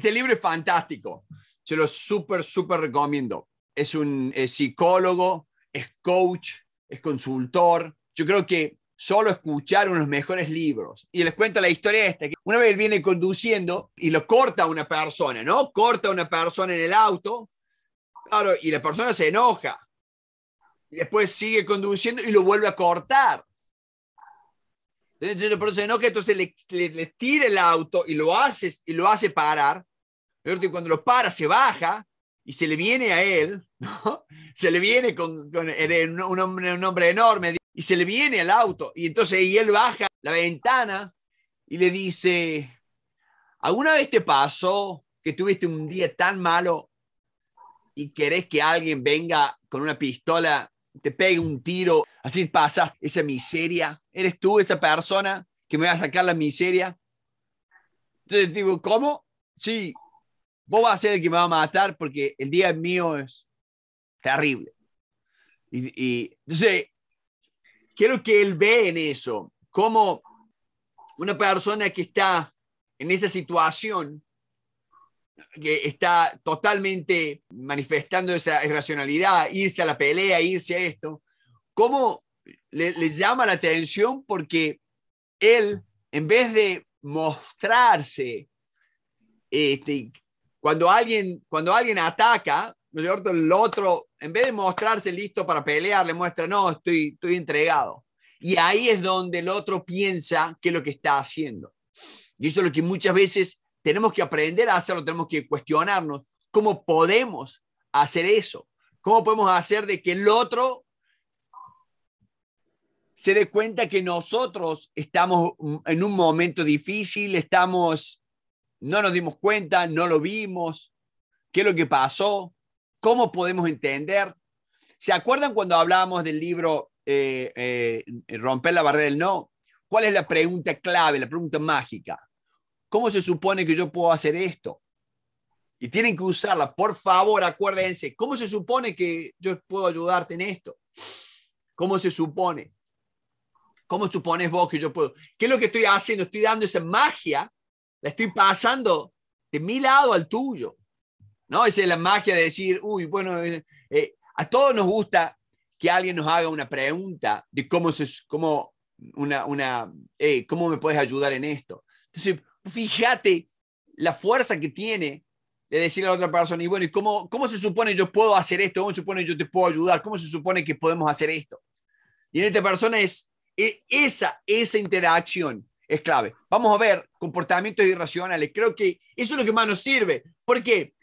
Este libro es fantástico. Se lo súper, súper recomiendo. Es un psicólogo, es coach, es consultor. Yo creo que solo escuchar unos mejores libros. Y les cuento la historia esta, que una vez viene conduciendo y lo corta una persona, ¿no? Corta a una persona en el auto, claro, y la persona se enoja. Y después sigue conduciendo y lo vuelve a cortar. Entonces se enoja, entonces le, tira el auto y lo hace, y lo hace parar. Y cuando lo para, se baja y se le viene a él, ¿no? Se le viene con, un, hombre, un hombre enorme y se le viene al auto. Y entonces y él baja la ventana y le dice, ¿alguna vez te pasó que tuviste un día tan malo y querés que alguien venga con una pistola, te pegue un tiro, así pasa esa miseria? ¿Eres tú esa persona que me va a sacar la miseria? Entonces digo, ¿cómo? Sí, vos vas a ser el que me va a matar porque el día mío es terrible. Y, entonces, quiero que él ve en eso, como una persona que está en esa situación, que está totalmente manifestando esa irracionalidad, irse a la pelea, irse a esto, cómo le, le llama la atención porque él, en vez de mostrarse este, cuando alguien, cuando alguien ataca, El otro, en vez de mostrarse listo para pelear, le muestra, no, estoy, estoy entregado. Y ahí es donde el otro piensa que es lo que está haciendo. Y eso es lo que muchas veces tenemos que aprender a hacerlo, tenemos que cuestionarnos cómo podemos hacer eso, cómo podemos hacer de que el otro se dé cuenta que nosotros estamos en un momento difícil, estamos no nos dimos cuenta, no lo vimos, qué es lo que pasó, cómo podemos entender. ¿Se acuerdan cuando hablábamos del libro eh, eh, Romper la barrera del no? ¿Cuál es la pregunta clave, la pregunta mágica? ¿Cómo se supone que yo puedo hacer esto? Y tienen que usarla, por favor, acuérdense, ¿cómo se supone que yo puedo ayudarte en esto? ¿Cómo se supone? ¿Cómo supones vos que yo puedo? ¿Qué es lo que estoy haciendo? Estoy dando esa magia la estoy pasando de mi lado al tuyo. ¿No? Esa es la magia de decir, uy, bueno, eh, eh, a todos nos gusta que alguien nos haga una pregunta de cómo, se, cómo, una, una, eh, ¿cómo me puedes ayudar en esto? Entonces, fíjate la fuerza que tiene de decirle a la otra persona, y bueno, ¿y cómo, cómo se supone yo puedo hacer esto? ¿Cómo se supone yo te puedo ayudar? ¿Cómo se supone que podemos hacer esto? Y en esta persona es e, esa, esa interacción es clave. Vamos a ver comportamientos irracionales. Creo que eso es lo que más nos sirve. ¿Por qué?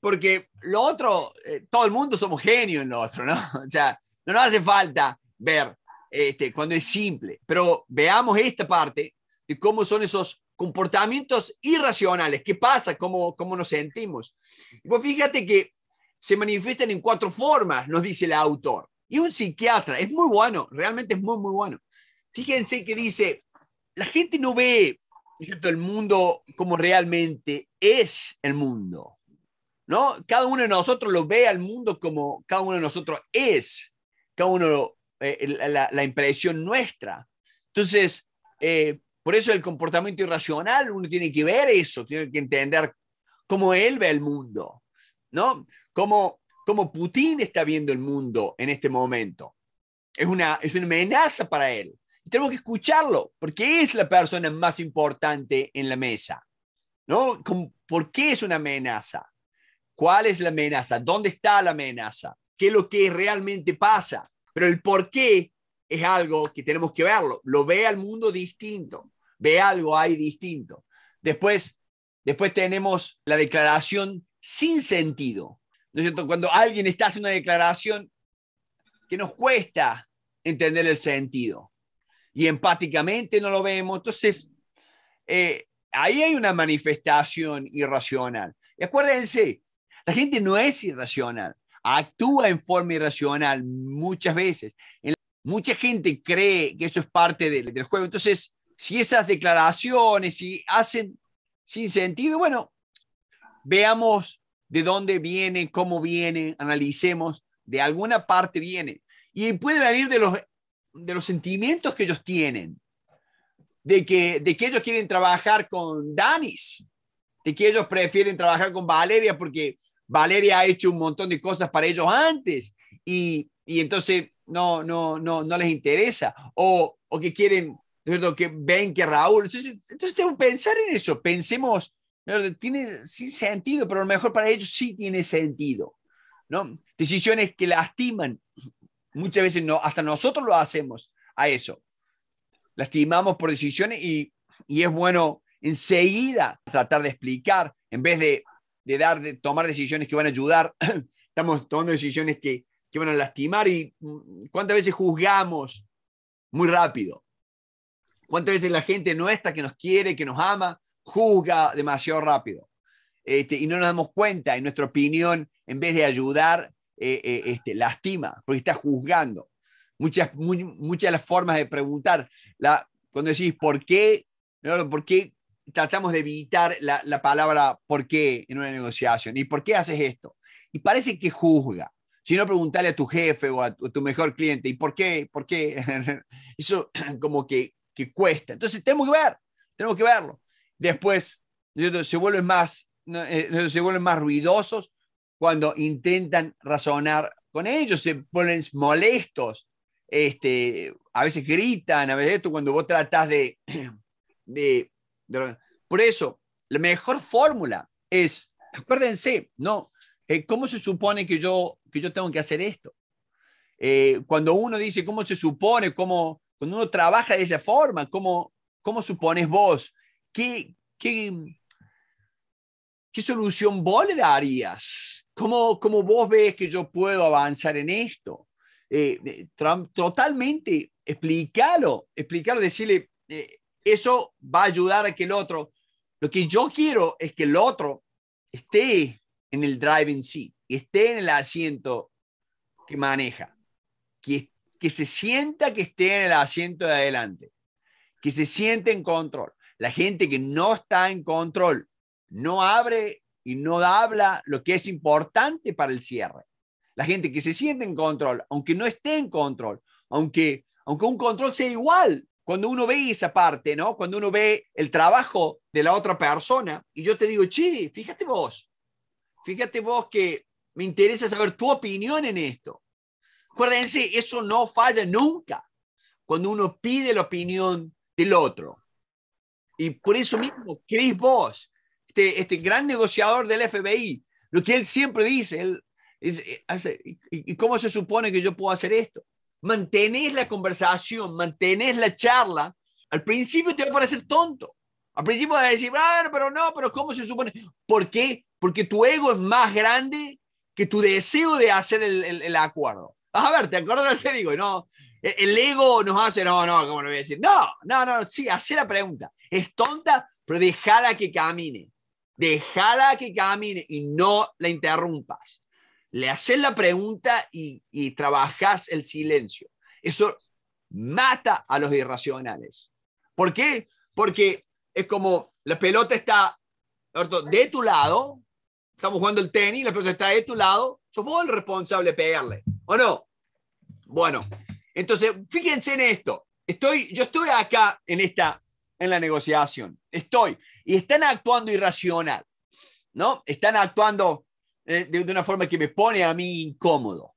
Porque lo otro, eh, todo el mundo somos genios nosotros, lo otro, ¿no? O sea, no nos hace falta ver este, cuando es simple, pero veamos esta parte de cómo son esos comportamientos irracionales, qué pasa, cómo, cómo nos sentimos. pues fíjate que se manifiestan en cuatro formas, nos dice el autor. Y un psiquiatra, es muy bueno, realmente es muy, muy bueno. Fíjense que dice, la gente no ve el mundo como realmente es el mundo. ¿no? Cada uno de nosotros lo ve al mundo como cada uno de nosotros es, cada uno eh, la, impresión nuestra. Entonces, eh, por eso el comportamiento irracional, uno tiene que ver eso, tiene que entender cómo él ve el mundo, ¿no? Cómo, cómo Putin está viendo el mundo en este momento. Es una, es una amenaza para él tenemos que escucharlo, porque es la persona más importante en la mesa. ¿no? ¿Por qué es una amenaza? ¿Cuál es la amenaza? ¿Dónde está la amenaza? ¿Qué es lo que realmente pasa? Pero el por qué es algo que tenemos que verlo. Lo ve al mundo distinto. Ve algo ahí distinto. Después, después tenemos la declaración sin sentido. ¿No Cuando alguien está haciendo una declaración que nos cuesta entender el sentido y empáticamente no lo vemos. Entonces, eh, ahí hay una manifestación irracional. Y acuérdense, la gente no es irracional, actúa en forma irracional muchas veces. Mucha gente cree que eso es parte del, juego. Entonces, si esas declaraciones si hacen sin sentido, bueno, veamos de dónde viene, cómo viene, analicemos, de alguna parte viene. Y puede venir de los de los sentimientos que ellos tienen, de que, de que ellos quieren trabajar con Danis, de que ellos prefieren trabajar con Valeria porque Valeria ha hecho un montón de cosas para ellos antes y, y entonces no, no, no, no les interesa o, o que quieren, que ven que Raúl, entonces, tengo que pensar en eso, pensemos, tiene sentido, pero a lo mejor para ellos sí tiene sentido, ¿no? Decisiones que lastiman Muchas veces no, hasta nosotros lo hacemos a eso. Lastimamos por decisiones y, es bueno enseguida tratar de explicar, en vez de, dar, de tomar decisiones que van a ayudar, estamos tomando decisiones que, que van a lastimar y mm, cuántas veces juzgamos muy rápido. ¿Cuántas veces la gente nuestra que nos quiere, que nos ama, juzga demasiado rápido? Este, y no nos damos cuenta en nuestra opinión, en vez de ayudar, eh, eh, este, lastima, porque está juzgando. Muchas, muchas las formas de preguntar, la, cuando decís por qué, no, por qué tratamos de evitar la, palabra por qué en una negociación y por qué haces esto. Y parece que juzga. Si no, preguntarle a tu jefe o a tu, mejor cliente, ¿y por qué? ¿Por qué? Eso como que, que cuesta. Entonces tenemos que ver, tenemos que verlo. Después, se vuelven más, eh, se vuelven más ruidosos cuando intentan razonar con ellos, se ponen molestos, este, a veces gritan, a veces esto, cuando vos tratás de, de, Por eso, la mejor fórmula es, acuérdense, ¿no? Eh, ¿Cómo se supone que yo, que yo tengo que hacer esto? Eh, cuando uno dice cómo se supone, cómo, cuando uno trabaja de esa forma, cómo, cómo supones vos, qué, qué, qué solución vos le darías ¿Cómo, vos ves que yo puedo avanzar en esto? Eh, eh, totalmente, explícalo, explícalo, decirle, eh, eso va a ayudar a que el otro, lo que yo quiero es que el otro esté en el driving seat, esté en el asiento que maneja, que, que se sienta que esté en el asiento de adelante, que se siente en control. La gente que no está en control no abre y no habla lo que es importante para el cierre. La gente que se siente en control, aunque no esté en control, aunque, aunque un control sea igual, cuando uno ve esa parte, ¿no? Cuando uno ve el trabajo de la otra persona y yo te digo, che, fíjate vos, fíjate vos que me interesa saber tu opinión en esto. Acuérdense, eso no falla nunca cuando uno pide la opinión del otro. Y por eso mismo, crees vos este, este gran negociador del FBI, lo que él siempre dice, él, eh, ¿y cómo se supone que yo puedo hacer esto? mantener la conversación, mantener la charla. Al principio te va a parecer tonto. Al principio vas a decir, bueno, pero no, pero ¿cómo se supone? ¿Por qué? Porque tu ego es más grande que tu deseo de hacer el, acuerdo. a ver, ¿te acuerdas lo que digo? No, el, ego nos hace, no, no, ¿cómo lo voy a decir? No, no, no, sí, hace la pregunta. Es tonta, pero déjala que camine. Dejala que camine y no la interrumpas. Le haces la pregunta y, trabajas el silencio. Eso mata a los irracionales. ¿Por qué? Porque es como la pelota está de tu lado, estamos jugando el tenis, la pelota está de tu lado, sos vos el responsable de pegarle, ¿o no? Bueno, entonces, fíjense en esto. Estoy, yo estoy acá en esta, en la negociación. Estoy y están actuando irracional, ¿no? Están actuando eh, de, una forma que me pone a mí incómodo.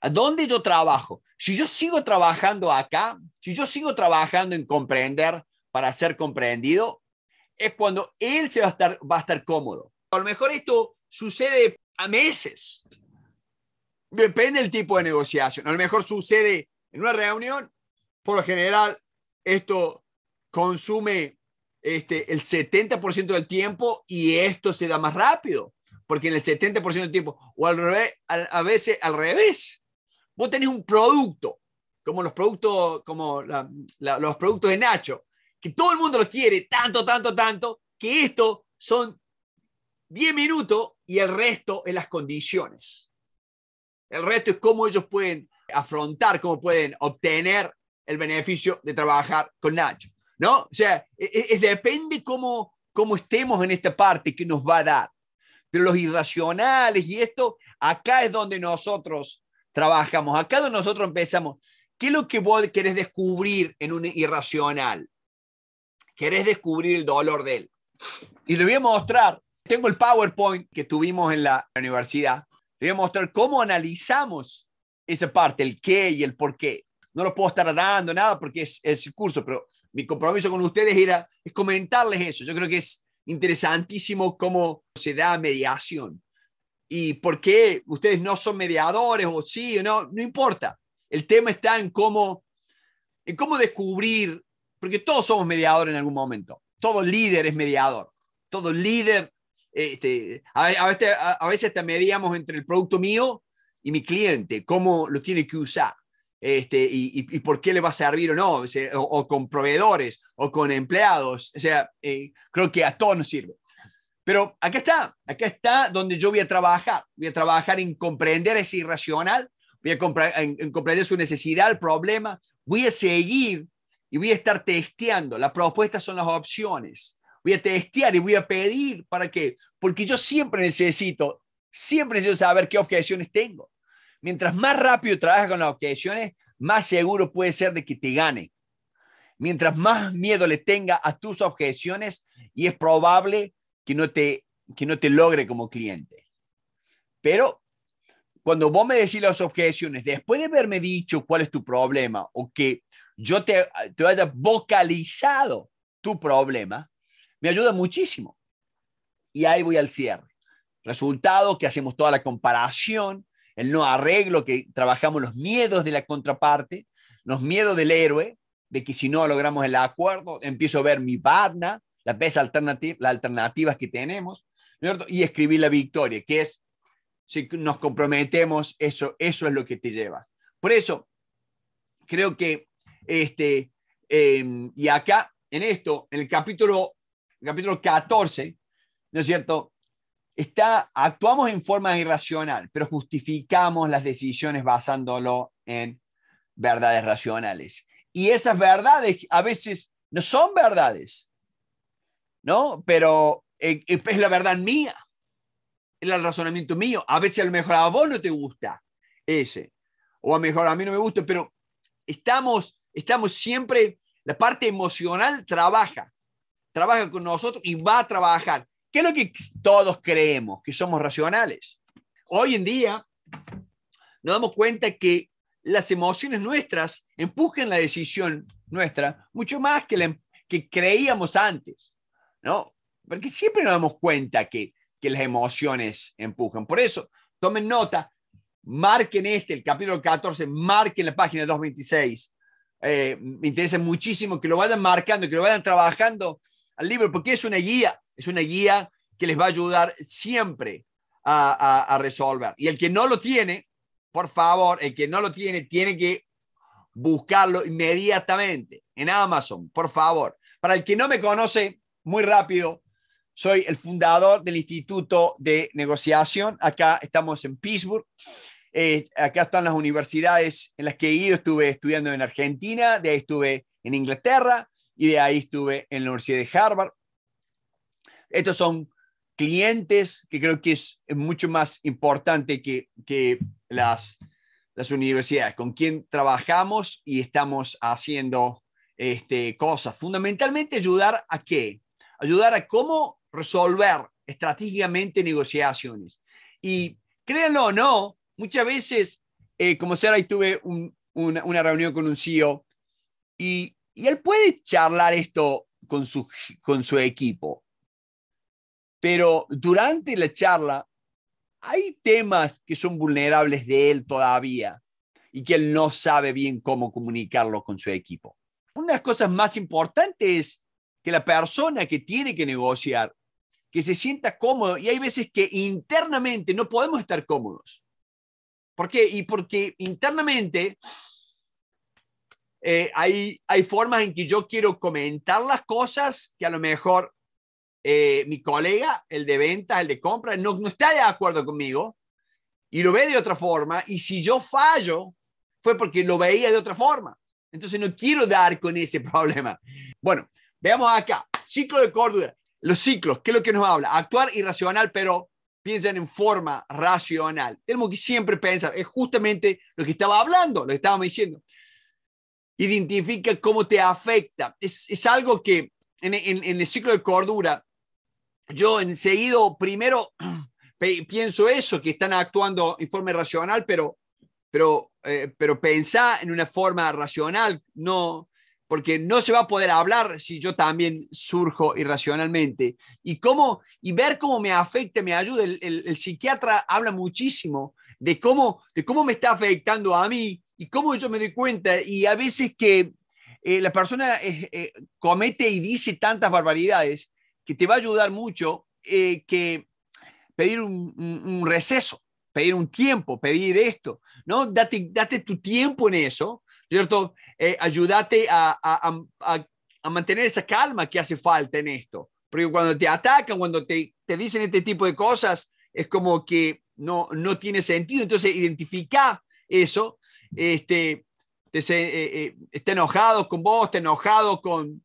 ¿A dónde yo trabajo? Si yo sigo trabajando acá, si yo sigo trabajando en comprender para ser comprendido, es cuando él se va a estar, va a estar cómodo. A lo mejor esto sucede a meses. Depende del tipo de negociación. A lo mejor sucede en una reunión. Por lo general, esto consume este, el 70% del tiempo y esto se da más rápido, porque en el 70% del tiempo, o al revés, a veces al revés, vos tenés un producto, como los productos, como los productos de Nacho, que todo el mundo lo quiere tanto, tanto, tanto, que esto son 10 minutos y el resto es las condiciones. El resto es cómo ellos pueden afrontar, cómo pueden obtener el beneficio de trabajar con Nacho. ¿no? O sea, e, e, depende cómo, cómo estemos en esta parte que nos va a dar. Pero los irracionales y esto, acá es donde nosotros trabajamos, acá donde nosotros empezamos. ¿Qué es lo que vos querés descubrir en un irracional? Querés descubrir el dolor de él. Y le voy a mostrar, tengo el PowerPoint que tuvimos en la universidad, le voy a mostrar cómo analizamos esa parte, el qué y el por qué. No lo puedo estar dando nada porque es el curso, pero mi compromiso con ustedes era es comentarles eso. Yo creo que es interesantísimo cómo se da mediación y por qué ustedes no son mediadores o sí o no, no importa. El tema está en cómo, en cómo descubrir, porque todos somos mediadores en algún momento, todo líder es mediador, todo líder, este, a, veces, a, veces mediamos entre el producto mío y mi cliente, cómo lo tiene que usar. Este, y, por qué le va a servir o no, o, con proveedores o con empleados. O sea, eh, creo que a todos nos sirve. Pero acá está, acá está donde yo voy a trabajar. Voy a trabajar en comprender ese irracional, voy a comprender su necesidad, el problema. Voy a seguir y voy a estar testeando. Las propuestas son las opciones. Voy a testear y voy a pedir para qué. Porque yo siempre necesito, siempre necesito saber qué objeciones tengo. Mientras más rápido trabajas con las objeciones, más seguro puede ser de que te gane. Mientras más miedo le tenga a tus objeciones y es probable que no te, que no te logre como cliente. Pero cuando vos me decís las objeciones, después de haberme dicho cuál es tu problema o que yo te, te haya vocalizado tu problema, me ayuda muchísimo. Y ahí voy al cierre. Resultado que hacemos toda la comparación, el no arreglo, que trabajamos los miedos de la contraparte, los miedos del héroe, de que si no logramos el acuerdo, empiezo a ver mi badna, la alternativa, las alternativas que tenemos, y escribir la victoria, que es, si nos comprometemos, eso, eso es lo que te llevas. Por eso, creo que, este, em, y acá, en esto, en el capítulo, el capítulo 14, ¿no es cierto? Está, actuamos en forma irracional, pero justificamos las decisiones basándolo en verdades racionales. Y esas verdades a veces no son verdades, ¿no? Pero eh, eh, es la verdad mía, es el razonamiento mío. A veces a lo mejor a vos no te gusta ese, o a lo mejor a mí no me gusta, pero estamos, estamos siempre, la parte emocional trabaja, trabaja con nosotros y va a trabajar ¿Qué es lo que todos creemos? Que somos racionales. Hoy en día nos damos cuenta que las emociones nuestras empujan la decisión nuestra mucho más que em-, que creíamos antes, ¿no? Porque siempre nos damos cuenta que, las emociones empujan. Por eso, tomen nota, marquen este, el capítulo 14, marquen la página 226. Eh, me interesa muchísimo que lo vayan marcando, que lo vayan trabajando al libro, porque es una guía. Es una guía que les va a ayudar siempre a, resolver. Y el que no lo tiene, por favor, el que no lo tiene, tiene que buscarlo inmediatamente en Amazon, por favor. Para el que no me conoce, muy rápido, soy el fundador del Instituto de Negociación. Acá estamos en Pittsburgh. Eh, acá están las universidades en las que he ido. Estuve estudiando en Argentina, de ahí estuve en Inglaterra y de ahí estuve en la Universidad de Harvard. Estos son clientes que creo que es mucho más importante que, las, universidades, con quien trabajamos y estamos haciendo este, cosas. Fundamentalmente ayudar a qué? Ayudar a cómo resolver estratégicamente negociaciones. Y créanlo o no, muchas veces, eh, como será, ahí tuve una, reunión con un CEO y, y él puede charlar esto con su equipo pero durante la charla hay temas que son vulnerables de él todavía y que él no sabe bien cómo comunicarlo con su equipo. Una de las cosas más importantes es que la persona que tiene que negociar, que se sienta cómodo, y hay veces que internamente no podemos estar cómodos. ¿Por qué? Y porque internamente eh, hay, hay formas en que yo quiero comentar las cosas que a lo mejor eh, mi colega, el de ventas, el de compra, no, no está de acuerdo conmigo y lo ve de otra forma. Y si yo fallo, fue porque lo veía de otra forma. Entonces no quiero dar con ese problema. Bueno, veamos acá. Ciclo de cordura, Los ciclos, ¿qué es lo que nos habla? Actuar irracional, pero piensan en forma racional. Tenemos que siempre pensar, es justamente lo que estaba hablando, lo que estábamos diciendo. Identifica cómo te afecta. Es, es algo que en, en, el ciclo de cordura yo enseguida, primero pienso eso, que están actuando en forma racional, pero, pero, eh, pero pensá en una forma racional, no, porque no se va a poder hablar si yo también surjo irracionalmente. Y, cómo, y ver cómo me afecta, me ayuda. El, psiquiatra habla muchísimo de cómo, de cómo me está afectando a mí y cómo yo me doy cuenta. Y a veces que eh, la persona eh, comete y dice tantas barbaridades que te va a ayudar mucho eh, que pedir un, receso, pedir un tiempo, pedir esto, ¿no? Date, date tu tiempo en eso, ¿cierto? Eh, ayúdate a, a, mantener esa calma que hace falta en esto. Porque cuando te atacan, cuando te, dicen este tipo de cosas, es como que no, no tiene sentido. Entonces, identifica eso. Este, te, eh, está enojado con vos, está enojado con,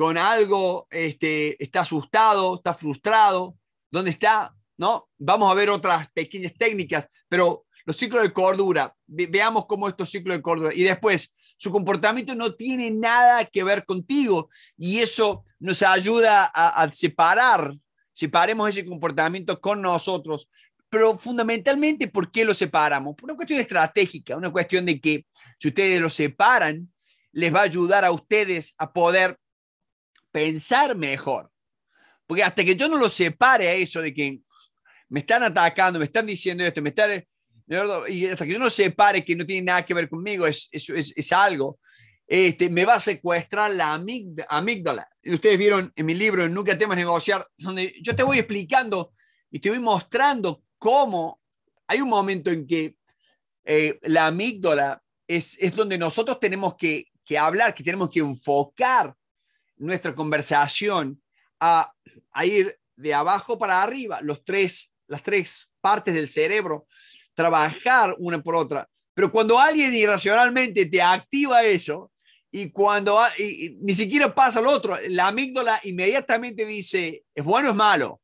con algo, este, está asustado, está frustrado, ¿dónde está? ¿No? Vamos a ver otras pequeñas técnicas, pero los ciclos de cordura, veamos cómo estos ciclos de cordura. Y después, su comportamiento no tiene nada que ver contigo y eso nos ayuda a, a separar, separemos ese comportamiento con nosotros. Pero fundamentalmente, ¿por qué lo separamos? Por una cuestión estratégica, una cuestión de que si ustedes lo separan, les va a ayudar a ustedes a poder pensar mejor. Porque hasta que yo no lo separe a eso de que me están atacando, me están diciendo esto, me están... Y hasta que yo no separe que no tiene nada que ver conmigo, es, es, es, algo, este, me va a secuestrar la amígdala. ustedes vieron en mi libro, Nunca temas negociar, donde yo te voy explicando y te voy mostrando cómo hay un momento en que eh, la amígdala es, es donde nosotros tenemos que, que hablar, que tenemos que enfocar nuestra conversación a, ir de abajo para arriba, los tres, las tres partes del cerebro, trabajar una por otra. Pero cuando alguien irracionalmente te activa eso, y cuando ni siquiera pasa lo otro, la amígdala inmediatamente dice, ¿es bueno o es malo?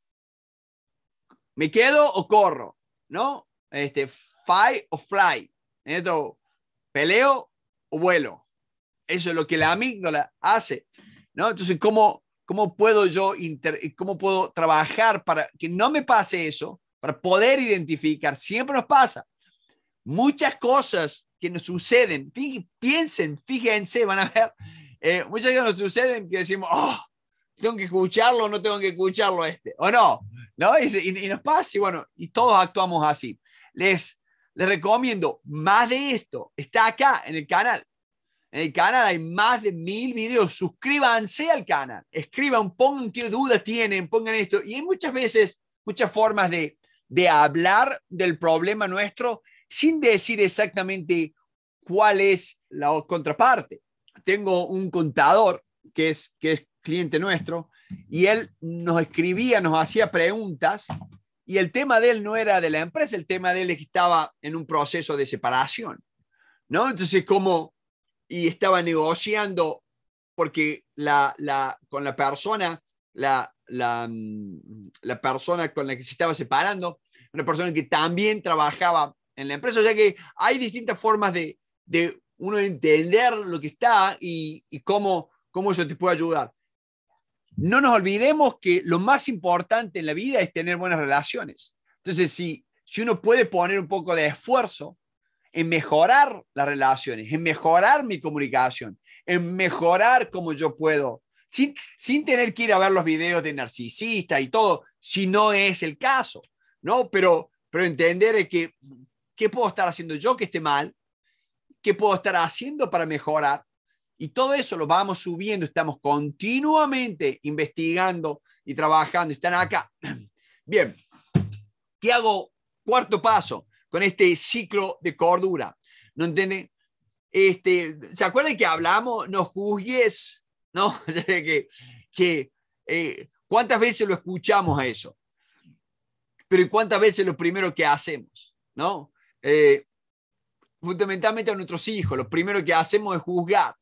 ¿Me quedo o corro? ¿No? Este, fight o fly. Esto, ¿Peleo o vuelo? Eso es lo que la amígdala hace. Entonces, ¿cómo, cómo puedo yo inter eh, cómo puedo trabajar para que no me pase eso, para poder identificar? Siempre nos pasa. Muchas cosas que nos suceden, piensen, fíjense, van a ver, eh, muchas cosas nos suceden que decimos, oh, tengo que escucharlo, no tengo que escucharlo este, o no, ¿no? Y, y nos pasa y bueno, y todos actuamos así. Les, les recomiendo más de esto, está acá en el canal. En el canal hay más de mil videos. Suscríbanse al canal. Escriban, pongan qué dudas tienen, pongan esto. Y hay muchas veces, muchas formas de, de hablar del problema nuestro sin decir exactamente cuál es la contraparte. Tengo un contador que es, que es cliente nuestro y él nos escribía, nos hacía preguntas y el tema de él no era de la empresa, el tema de él es que estaba en un proceso de separación. ¿no? Entonces, ¿cómo...? y estaba negociando porque la, la, con la persona, la, mm, la, persona con la que se estaba separando, una persona que también trabajaba en la empresa. O sea que hay distintas formas de, uno entender lo que está y, cómo, cómo eso te puede ayudar. No nos olvidemos que lo más importante en la vida es tener buenas relaciones. Entonces, si, si uno puede poner un poco de esfuerzo en mejorar las relaciones, en mejorar mi comunicación, en mejorar como yo puedo, sin, sin tener que ir a ver los videos de narcisista y todo, si no es el caso, ¿no? Pero, pero entender que, ¿qué puedo estar haciendo yo que esté mal? ¿Qué puedo estar haciendo para mejorar? Y todo eso lo vamos subiendo, estamos continuamente investigando y trabajando, están acá. Bien, ¿qué hago? Cuarto paso, con este ciclo de cordura. ¿No entienden? Este, ¿Se acuerdan que hablamos, no juzgues? ¿No? que, que eh, ¿Cuántas veces lo escuchamos a eso? Pero ¿cuántas veces lo primero que hacemos? ¿No? Eh, fundamentalmente a nuestros hijos, lo primero que hacemos es juzgar.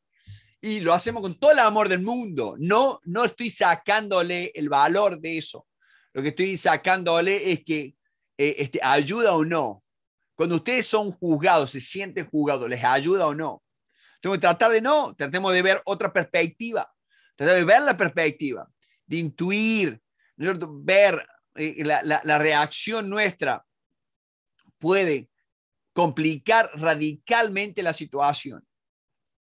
Y lo hacemos con todo el amor del mundo. No, no estoy sacándole el valor de eso. Lo que estoy sacándole es que eh, este, ayuda o no. Cuando ustedes son juzgados, se sienten juzgados, ¿les ayuda o no? Tenemos que tratar de no, tratemos de ver otra perspectiva, tratar de ver la perspectiva, de intuir, ver eh, eh, la, la reacción nuestra puede complicar radicalmente la situación.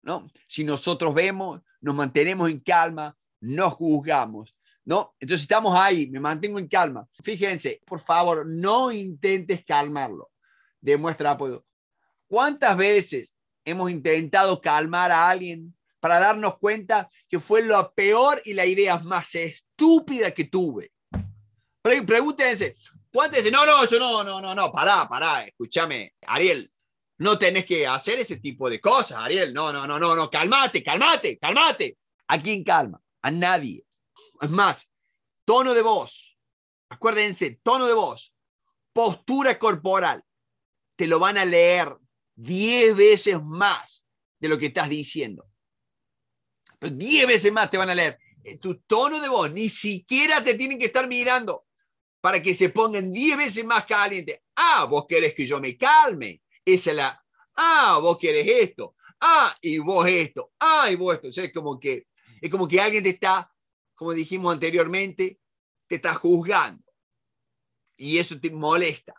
¿no? Si nosotros vemos, nos mantenemos en calma, no juzgamos, ¿no? Entonces estamos ahí, me mantengo en calma. Fíjense, por favor, no intentes calmarlo demuestra puedo ¿Cuántas veces hemos intentado calmar a alguien para darnos cuenta que fue lo peor y la idea más estúpida que tuve? Pregúntense, ¿cuántas veces? No, no, eso no, no, no, no, pará, pará, escúchame, Ariel, no tenés que hacer ese tipo de cosas, Ariel, no, no, no, no, no, calmate, calmate, calmate. ¿A quién calma? A nadie. Es más, tono de voz, acuérdense, tono de voz, postura corporal, te lo van a leer diez veces más de lo que estás diciendo. Pero diez veces más te van a leer. Eh, tu tono de voz, ni siquiera te tienen que estar mirando para que se pongan diez veces más calientes. Ah, vos querés que yo me calme. Esa es la. Ah, vos querés esto. Ah, y vos esto. Ah, y vos esto. es como que, es como que alguien te está, como dijimos anteriormente, te está juzgando. Y eso te molesta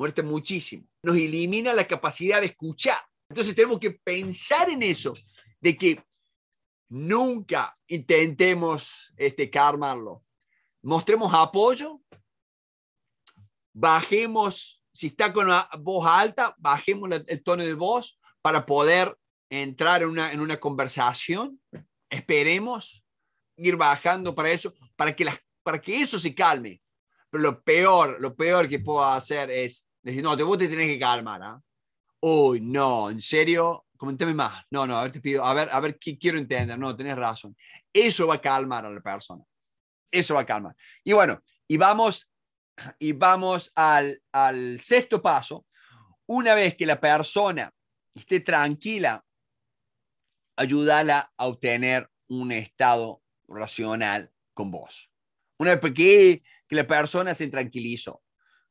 muerte muchísimo. Nos elimina la capacidad de escuchar. Entonces tenemos que pensar en eso, de que nunca intentemos este, calmarlo. Mostremos apoyo, bajemos, si está con la voz alta, bajemos el tono de voz para poder entrar en una, en una conversación. Esperemos ir bajando para eso, para que, las, para que eso se calme. Pero lo peor, lo peor que puedo hacer es Decir, no, te, vos te tenés que calmar, ¿ah? Uy, no, ¿en serio? comentame más. No, no, a ver, te pido, a ver, a ver, ¿qué quiero entender? No, tenés razón. Eso va a calmar a la persona. Eso va a calmar. Y bueno, y vamos, y vamos al, al sexto paso. Una vez que la persona esté tranquila, ayúdala a obtener un estado racional con vos. Una vez que, que la persona se tranquilizó,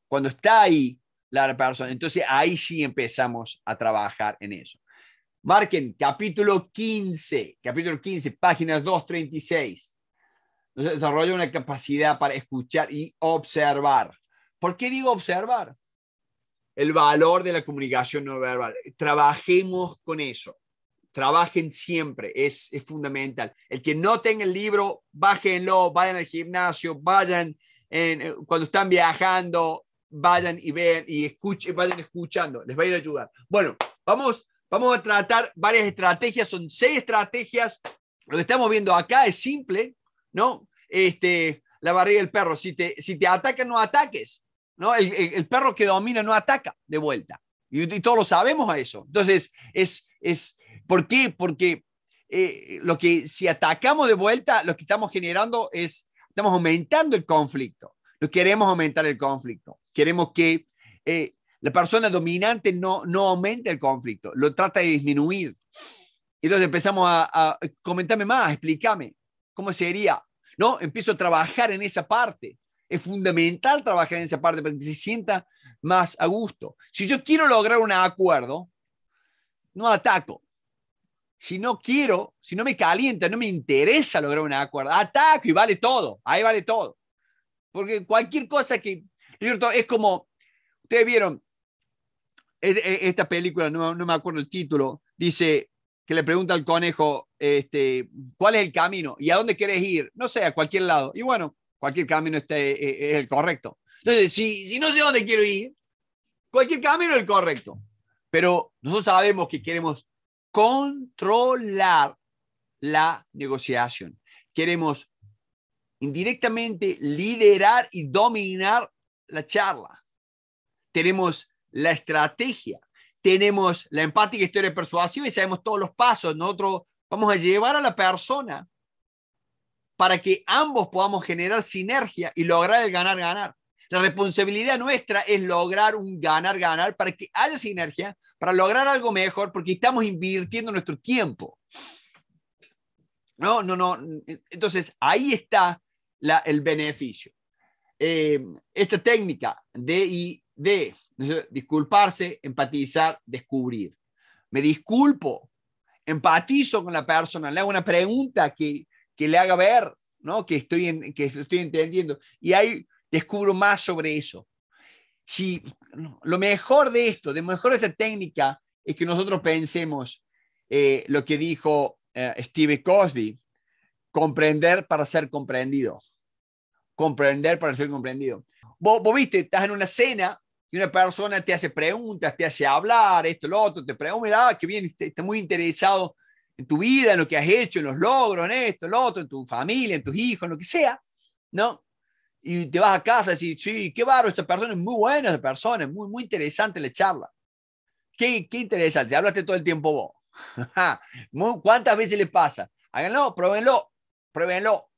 cuando está ahí, la persona. Entonces ahí sí empezamos a trabajar en eso. Marquen capítulo 15, capítulo 15, páginas 236. nos desarrolla una capacidad para escuchar y observar. ¿Por qué digo observar? El valor de la comunicación no verbal. Trabajemos con eso. Trabajen siempre, es, fundamental. El que no tenga el libro, bájenlo, vayan al gimnasio, vayan en, eh, cuando están viajando, vayan y vean y escuchen, vayan escuchando, les va a ir a ayudar. Bueno, vamos, vamos a tratar varias estrategias, son seis estrategias. Lo que estamos viendo acá es simple, ¿no? Este, la barriga del perro, si te, si te atacan, no ataques, ¿no? El, perro que domina no ataca de vuelta. Y, todos lo sabemos a eso. Entonces, es, es ¿por qué? Porque eh, lo que si atacamos de vuelta, lo que estamos generando es, estamos aumentando el conflicto. No queremos aumentar el conflicto. Queremos que eh, la persona dominante no, no aumente el conflicto, lo trata de disminuir. Y entonces empezamos a, a comentarme más, explícame cómo sería. No, empiezo a trabajar en esa parte. Es fundamental trabajar en esa parte para que se sienta más a gusto. Si yo quiero lograr un acuerdo, no ataco. Si no quiero, si no me calienta, no me interesa lograr un acuerdo, ataco y vale todo. Ahí vale todo. Porque cualquier cosa que, ¿cierto? Es como, ustedes vieron e, e, esta película, no, me acuerdo el título, dice que le pregunta al conejo, este, ¿cuál es el camino? ¿Y a dónde quieres ir? No sé, a cualquier lado. Y bueno, cualquier camino este, es el correcto. Entonces, si, si no sé dónde quiero ir, cualquier camino es el correcto. Pero nosotros sabemos que queremos controlar la negociación. Queremos indirectamente liderar y dominar la charla. Tenemos la estrategia, tenemos la empática historia de persuasión y sabemos todos los pasos. Nosotros vamos a llevar a la persona para que ambos podamos generar sinergia y lograr el ganar-ganar. La responsabilidad nuestra es lograr un ganar-ganar para que haya sinergia, para lograr algo mejor, porque estamos invirtiendo nuestro tiempo. No, no, no. Entonces, ahí está el beneficio. Eh, esta técnica de y de, disculparse, empatizar, descubrir. Me disculpo, empatizo con la persona, le hago una pregunta que, que le haga ver ¿no? que, estoy en, que estoy entendiendo. Y ahí descubro más sobre eso. Si lo mejor de esto, de mejor de esta técnica, es que nosotros pensemos eh, lo que dijo eh, Steve Cosby, comprender para ser comprendido. Comprender para ser comprendido. Vos, viste, estás en una cena y una persona te hace preguntas, te hace hablar, esto, lo otro, te pregunta, mira, que bien, este, está muy interesado en tu vida, en lo que has hecho, en los logros, en esto, lo otro, en tu familia, en tus hijos, en lo que sea, ¿no? Y te vas a casa y dices, sí, qué bárbaro, estas persona es muy buena, esta persona es muy, muy interesante la charla. Qué, qué interesante, hablaste todo el tiempo vos. ¿Cuántas veces le pasa? Háganlo, pruébenlo, pruébenlo.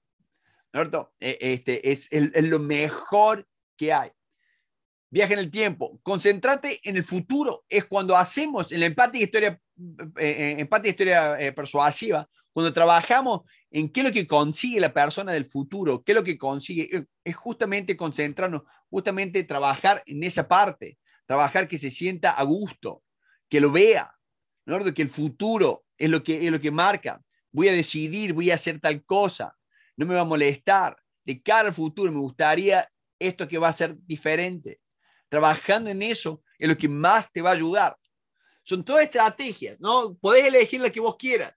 ¿No? E, este es, lo mejor que hay. Viaje en el tiempo. concéntrate en el futuro. Es cuando hacemos el empate y historia, eh, eh, historia eh, persuasiva. Cuando trabajamos en qué es lo que consigue la persona del futuro, qué es lo que consigue, es justamente concentrarnos, justamente trabajar en esa parte, trabajar que se sienta a gusto, que lo vea, ¿no? que el futuro es lo que, es lo que marca voy a decidir, voy a hacer tal cosa, no me va a molestar. De cara al futuro me gustaría esto que va a ser diferente. Trabajando en eso es lo que más te va a ayudar. Son todas estrategias, ¿no? Podés elegir la que vos quieras,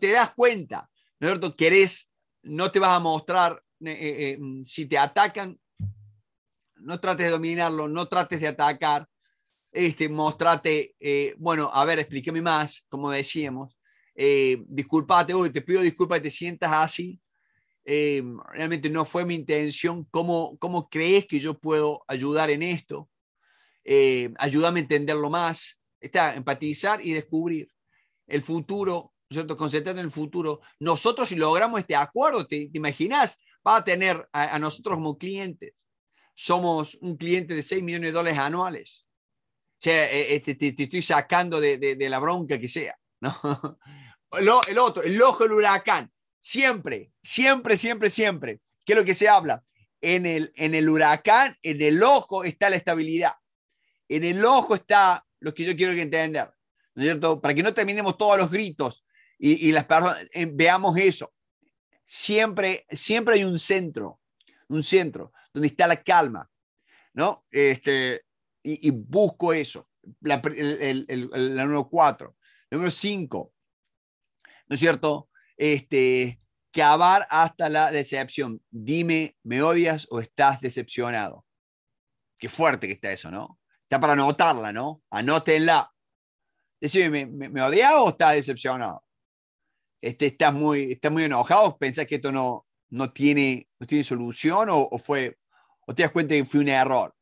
te das cuenta, ¿no es Querés, no te vas a mostrar, eh, eh, eh, si te atacan, no trates de dominarlo, no trates de atacar, este, mostrate, bueno, a ver, explíqueme más, como decíamos, eh, disculpate te pido disculpas que te sientas así. Eh, realmente no fue mi intención. ¿Cómo, crees que yo puedo ayudar en esto? Eh, ayúdame a entenderlo más. Está, empatizar y descubrir el futuro, ¿cierto? Concentrarte en el futuro. Nosotros, si logramos este acuerdo, ¿te, imaginas? Va a tener a, nosotros como clientes. Somos un cliente de 6 millones de dólares anuales. O sea, eh, este, te, estoy sacando de, la bronca que sea, ¿no? el, otro, el ojo del huracán. Siempre, siempre, siempre, siempre. ¿Qué es lo que se habla? En el, en el huracán, en el ojo está la estabilidad. En el ojo está lo que yo quiero que entender. ¿No es cierto? Para que no terminemos todos los gritos y, las personas, eh, veamos eso. Siempre, siempre hay un centro, un centro donde está la calma, ¿no? Este, y, busco eso. el, número cuatro. Número cinco, ¿no es cierto? Este, cavar hasta la decepción. Dime, ¿me odias o estás decepcionado? Qué fuerte que está eso, ¿no? Está para anotarla, ¿no? Anótenla. Decime, ¿me, me odiaba o estás decepcionado? Este, ¿Estás muy, muy enojado? ¿Pensás que esto no, no, tiene, no tiene solución o, fue, o te das cuenta que fue un error?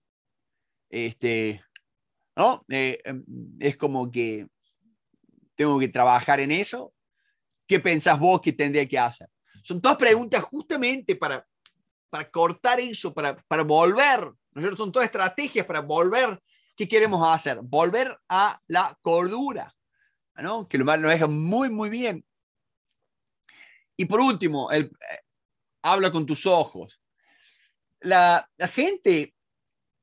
Este, ¿no? Eh, em, es como que tengo que trabajar en eso ¿Qué pensás vos que tendría que hacer? Son todas preguntas justamente para, para cortar eso, para, para volver. Nosotros Son todas estrategias para volver. ¿Qué queremos hacer? Volver a la cordura, ¿no? que lo malo nos deja muy, muy bien. Y por último, el, eh, habla con tus ojos. La, gente,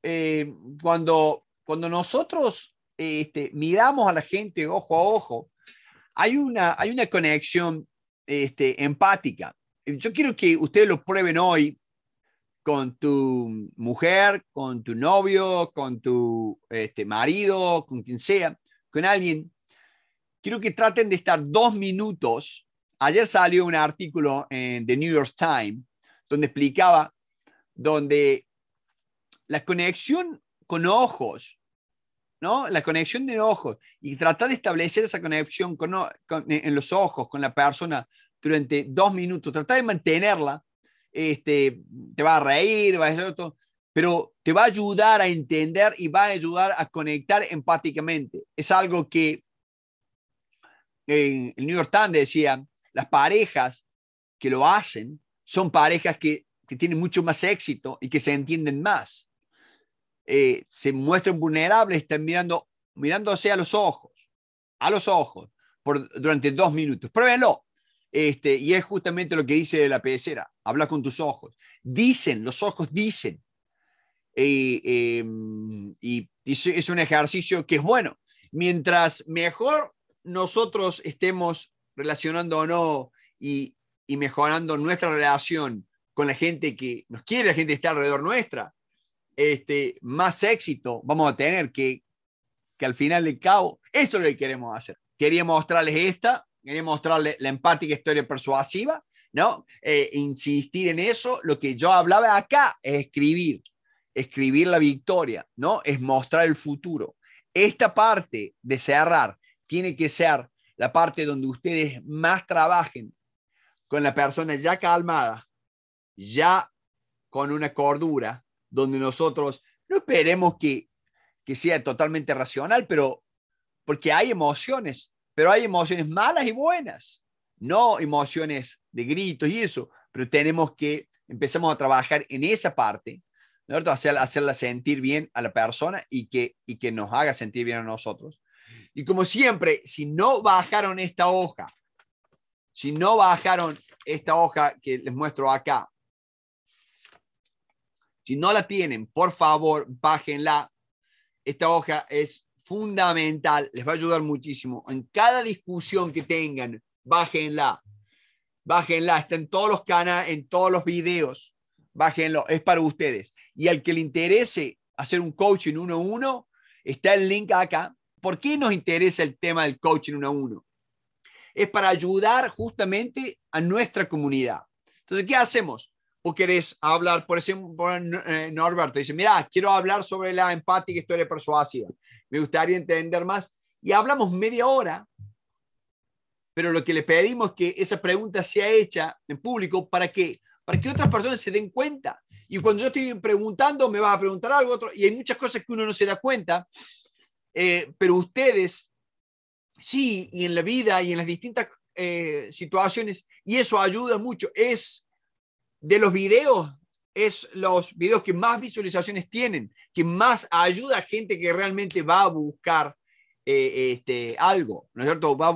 eh, cuando, cuando nosotros este, miramos a la gente ojo a ojo, hay una, hay una conexión este, empática. Yo quiero que ustedes lo prueben hoy con tu mujer, con tu novio, con tu este, marido, con quien sea, con alguien. Quiero que traten de estar dos minutos. Ayer salió un artículo en The New York Times donde explicaba donde la conexión con ojos la conexión de ojos y tratar de establecer esa conexión eh, en los ojos con la persona durante dos minutos, tratar de mantenerla, este, te va a reír, va a pero te va a ayudar a entender y va a ayudar a conectar empáticamente. Es algo que en eh, el New York Times decía, las parejas que lo hacen son parejas que tienen mucho más éxito y que se entienden más. Eh, se muestran vulnerables, están mirando, mirándose a los ojos, a los ojos, durante dos minutos. Pruébenlo. Este, y es justamente lo que dice la pecera, habla con tus ojos. Dicen, los ojos dicen. Eh, em, y es un ejercicio que es bueno. Mientras mejor nosotros estemos relacionando o no y, y mejorando nuestra relación con la gente que nos quiere, la gente que está alrededor nuestra, este, más éxito vamos a tener que, que al final del cabo, eso es lo que queremos hacer. Quería mostrarles esta, quería mostrarles la empática historia persuasiva, ¿no? Eh, insistir en eso, lo que yo hablaba acá es escribir, escribir la victoria, ¿no? Es mostrar el futuro. Esta parte de cerrar tiene que ser la parte donde ustedes más trabajen con la persona ya calmada, ya con una cordura, donde nosotros no esperemos que, sea totalmente racional, pero porque hay emociones, pero hay emociones malas y buenas, no emociones de gritos y eso, pero tenemos que empezamos a trabajar en esa parte, hacerla sentir bien a la persona y que, y que nos haga sentir bien a nosotros. Y como siempre, si no bajaron esta hoja, si no bajaron esta hoja que les muestro acá, si no la tienen, por favor, bájenla. Esta hoja es fundamental, les va a ayudar muchísimo. En cada discusión que tengan, bájenla. Bájenla, está en todos los canales, en todos los videos. Bájenlo, es para ustedes. Y al que le interese hacer un coaching uno a uno, está el link acá. ¿Por qué nos interesa el tema del coaching uno a uno? Es para ayudar justamente a nuestra comunidad. Entonces, ¿qué hacemos? o querés hablar, por ejemplo, eh, Norberto dice, mira, quiero hablar sobre la empática historia persuasiva, me gustaría entender más. Y hablamos media hora, pero lo que le pedimos es que esa pregunta sea hecha en público para que, para que otras personas se den cuenta. Y cuando yo estoy preguntando, me vas a preguntar algo, otro, y hay muchas cosas que uno no se da cuenta, eh, pero ustedes, sí, y en la vida y en las distintas eh, situaciones, y eso ayuda mucho, es de los videos es los videos que más visualizaciones tienen, que más ayuda a gente que realmente va a buscar eh, este, algo, ¿no es cierto? Va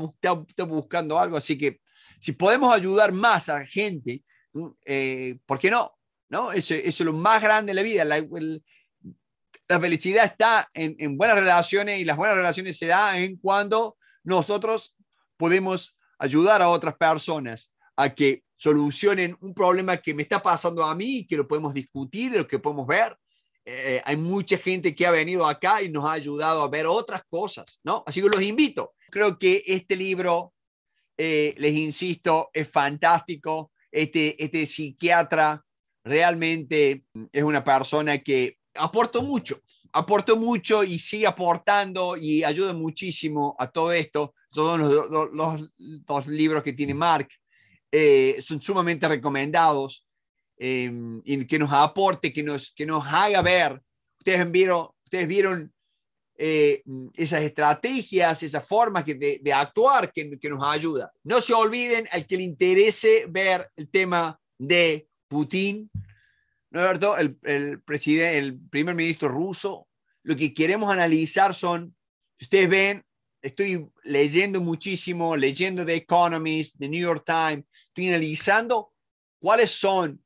buscando algo, así que si podemos ayudar más a gente, mm, eh, ¿por qué no? ¿No? Eso, es lo más grande de la vida. La, felicidad está en, buenas relaciones y las buenas relaciones se dan en cuando nosotros podemos ayudar a otras personas a que solucionen un problema que me está pasando a mí, que lo podemos discutir, lo que podemos ver. Eh, eh, hay mucha gente que ha venido acá y nos ha ayudado a ver otras cosas, ¿no? Así que los invito. Creo que este libro, eh, les insisto, es fantástico. Este, este psiquiatra realmente mm, es una persona que aportó mucho, aportó mucho y sigue aportando y ayuda muchísimo a todo esto, todos los, los, los libros que tiene Mark eh, son sumamente recomendados em, y que nos aporte, que nos, que nos haga ver. Ustedes vieron, ustedes vieron eh, esas estrategias, esas formas que, de, actuar que, que nos ayuda. No se olviden al que le interese ver el tema de Putin, ¿no es El, el, presidente, el primer ministro ruso. Lo que queremos analizar son, ustedes ven, estoy leyendo muchísimo, leyendo The Economist, The New York Times, estoy analizando cuáles son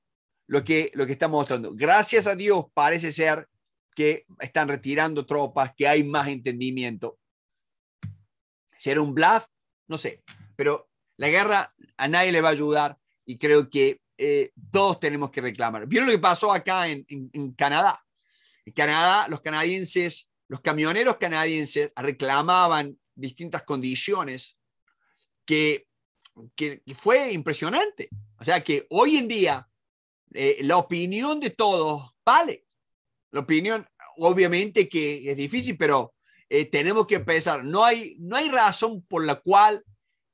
lo que, lo que está mostrando. Gracias a Dios parece ser que están retirando tropas, que hay más entendimiento. ¿Será un bluff? No sé, pero la guerra a nadie le va a ayudar y creo que eh, todos tenemos que reclamar. ¿Vieron lo que pasó acá en, en, en Canadá? En Canadá, los canadienses, los camioneros canadienses reclamaban distintas condiciones, que, que, fue impresionante. O sea que hoy en día eh, la opinión de todos vale. La opinión, obviamente que es difícil, pero eh, tenemos que pensar, no hay, no hay razón por la cual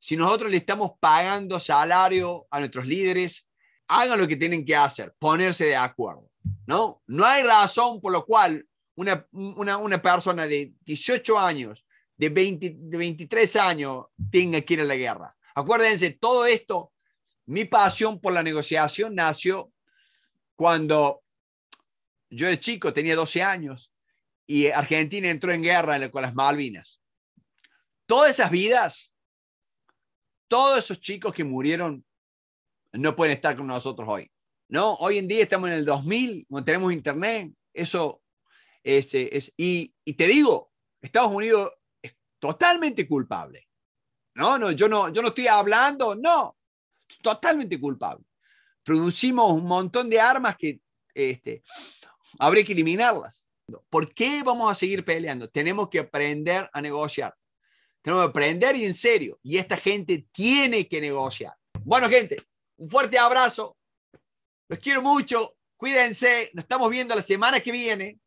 si nosotros le estamos pagando salario a nuestros líderes, hagan lo que tienen que hacer, ponerse de acuerdo. No, no hay razón por la cual una, una, una persona de 18 años de, 23 años tenga que ir a la guerra. Acuérdense, todo esto, mi pasión por la negociación nació cuando yo era chico, tenía 12 años, y Argentina entró en guerra con las Malvinas. Todas esas vidas, todos esos chicos que murieron, no pueden estar con nosotros hoy. ¿no? Hoy en día estamos en el 2000, no tenemos internet, eso es, eh, es y, y, te digo, Estados Unidos totalmente culpable. No, no, yo no, yo no estoy hablando, no, totalmente culpable. Producimos un montón de armas que este, habría que eliminarlas. ¿Por qué vamos a seguir peleando? Tenemos que aprender a negociar. Tenemos que aprender y en serio. Y esta gente tiene que negociar. Bueno, gente, un fuerte abrazo. Los quiero mucho. Cuídense. Nos estamos viendo la semana que viene.